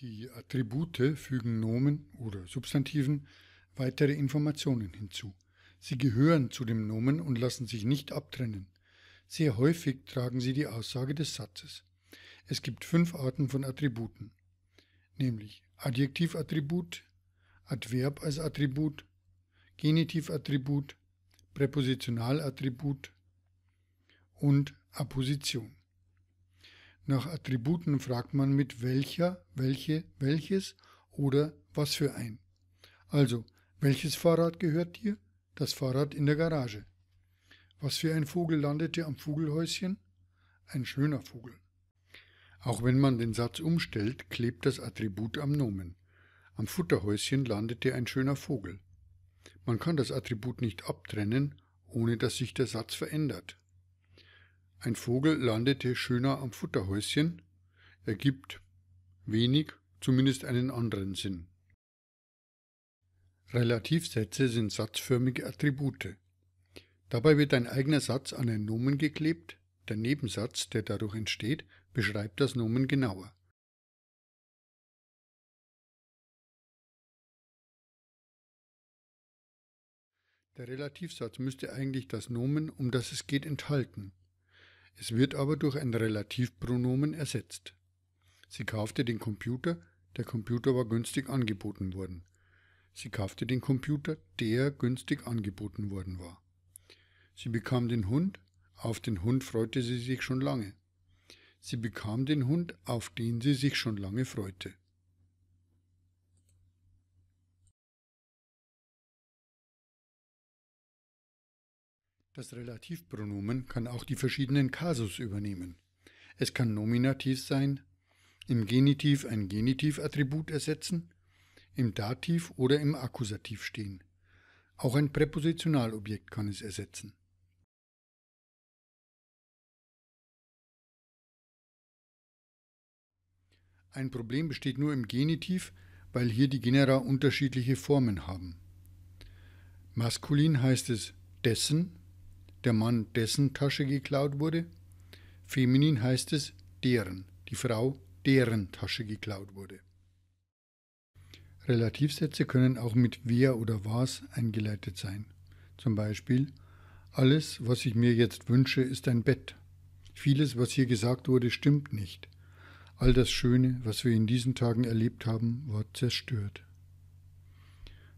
Die Attribute fügen Nomen oder Substantiven weitere Informationen hinzu. Sie gehören zu dem Nomen und lassen sich nicht abtrennen. Sehr häufig tragen sie die Aussage des Satzes. Es gibt fünf Arten von Attributen, nämlich Adjektivattribut, Adverb als Attribut, Genitivattribut, Präpositionalattribut und Apposition. Nach Attributen fragt man mit welcher, welche, welches oder was für ein. Also, welches Fahrrad gehört dir? Das Fahrrad in der Garage. Was für ein Vogel landete am Vogelhäuschen? Ein schöner Vogel. Auch wenn man den Satz umstellt, klebt das Attribut am Nomen. Am Futterhäuschen landete ein schöner Vogel. Man kann das Attribut nicht abtrennen, ohne dass sich der Satz verändert. Ein Vogel landete schöner am Futterhäuschen, ergibt wenig, zumindest einen anderen Sinn. Relativsätze sind satzförmige Attribute. Dabei wird ein eigener Satz an ein Nomen geklebt, der Nebensatz, der dadurch entsteht, beschreibt das Nomen genauer. Der Relativsatz müsste eigentlich das Nomen, um das es geht, enthalten es wird aber durch ein Relativpronomen ersetzt. Sie kaufte den Computer, der Computer war günstig angeboten worden. Sie kaufte den Computer, der günstig angeboten worden war. Sie bekam den Hund, auf den Hund freute sie sich schon lange. Sie bekam den Hund, auf den sie sich schon lange freute. Das Relativpronomen kann auch die verschiedenen Kasus übernehmen. Es kann nominativ sein, im Genitiv ein Genitivattribut ersetzen, im Dativ oder im Akkusativ stehen. Auch ein Präpositionalobjekt kann es ersetzen. Ein Problem besteht nur im Genitiv, weil hier die Genera unterschiedliche Formen haben. Maskulin heißt es dessen der Mann dessen Tasche geklaut wurde. Feminin heißt es deren, die Frau deren Tasche geklaut wurde. Relativsätze können auch mit wer oder was eingeleitet sein. Zum Beispiel, alles, was ich mir jetzt wünsche, ist ein Bett. Vieles, was hier gesagt wurde, stimmt nicht. All das Schöne, was wir in diesen Tagen erlebt haben, war zerstört.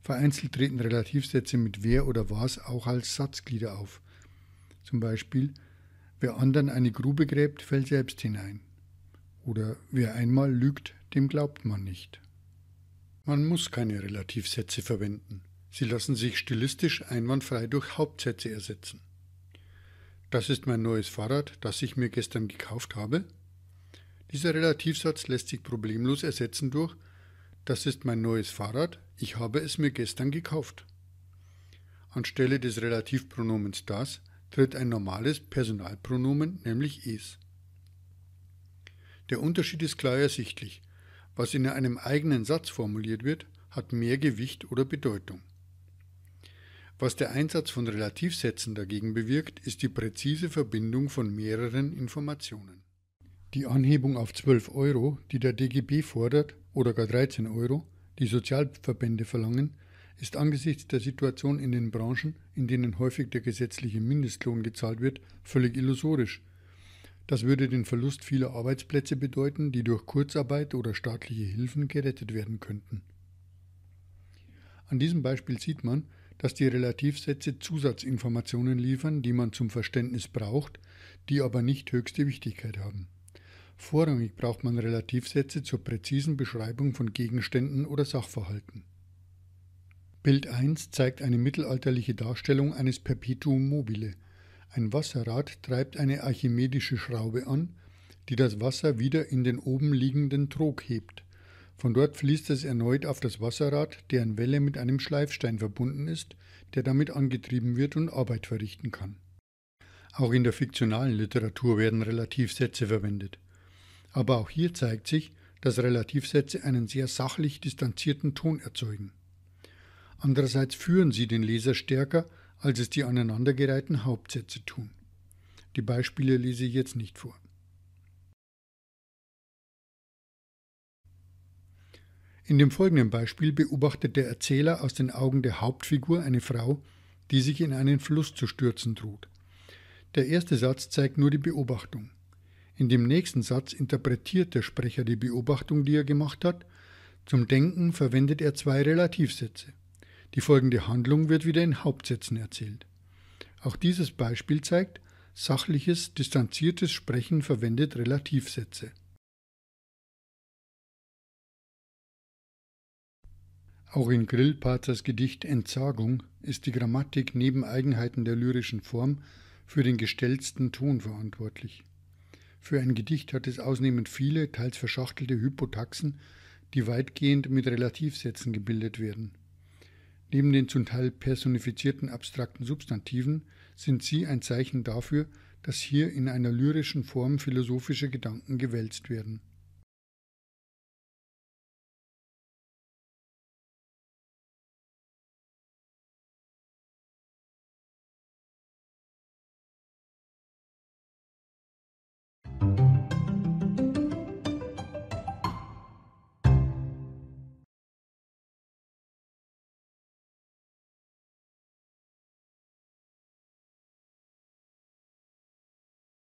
Vereinzelt treten Relativsätze mit wer oder was auch als Satzglieder auf, zum Beispiel, wer anderen eine Grube gräbt, fällt selbst hinein. Oder wer einmal lügt, dem glaubt man nicht. Man muss keine Relativsätze verwenden. Sie lassen sich stilistisch einwandfrei durch Hauptsätze ersetzen. Das ist mein neues Fahrrad, das ich mir gestern gekauft habe. Dieser Relativsatz lässt sich problemlos ersetzen durch Das ist mein neues Fahrrad, ich habe es mir gestern gekauft. Anstelle des Relativpronomens das tritt ein normales Personalpronomen, nämlich es. Der Unterschied ist klar ersichtlich. Was in einem eigenen Satz formuliert wird, hat mehr Gewicht oder Bedeutung. Was der Einsatz von Relativsätzen dagegen bewirkt, ist die präzise Verbindung von mehreren Informationen. Die Anhebung auf 12 Euro, die der DGB fordert, oder gar 13 Euro, die Sozialverbände verlangen, ist angesichts der Situation in den Branchen, in denen häufig der gesetzliche Mindestlohn gezahlt wird, völlig illusorisch. Das würde den Verlust vieler Arbeitsplätze bedeuten, die durch Kurzarbeit oder staatliche Hilfen gerettet werden könnten. An diesem Beispiel sieht man, dass die Relativsätze Zusatzinformationen liefern, die man zum Verständnis braucht, die aber nicht höchste Wichtigkeit haben. Vorrangig braucht man Relativsätze zur präzisen Beschreibung von Gegenständen oder Sachverhalten. Bild 1 zeigt eine mittelalterliche Darstellung eines Perpetuum mobile. Ein Wasserrad treibt eine archimedische Schraube an, die das Wasser wieder in den oben liegenden Trog hebt. Von dort fließt es erneut auf das Wasserrad, deren Welle mit einem Schleifstein verbunden ist, der damit angetrieben wird und Arbeit verrichten kann. Auch in der fiktionalen Literatur werden Relativsätze verwendet. Aber auch hier zeigt sich, dass Relativsätze einen sehr sachlich distanzierten Ton erzeugen. Andererseits führen sie den Leser stärker, als es die aneinandergereihten Hauptsätze tun. Die Beispiele lese ich jetzt nicht vor. In dem folgenden Beispiel beobachtet der Erzähler aus den Augen der Hauptfigur eine Frau, die sich in einen Fluss zu stürzen droht. Der erste Satz zeigt nur die Beobachtung. In dem nächsten Satz interpretiert der Sprecher die Beobachtung, die er gemacht hat. Zum Denken verwendet er zwei Relativsätze. Die folgende Handlung wird wieder in Hauptsätzen erzählt. Auch dieses Beispiel zeigt, sachliches, distanziertes Sprechen verwendet Relativsätze. Auch in Grillparzers Gedicht Entsagung ist die Grammatik neben Eigenheiten der lyrischen Form für den gestellten Ton verantwortlich. Für ein Gedicht hat es ausnehmend viele, teils verschachtelte Hypotaxen, die weitgehend mit Relativsätzen gebildet werden. Neben den zum Teil personifizierten abstrakten Substantiven sind sie ein Zeichen dafür, dass hier in einer lyrischen Form philosophische Gedanken gewälzt werden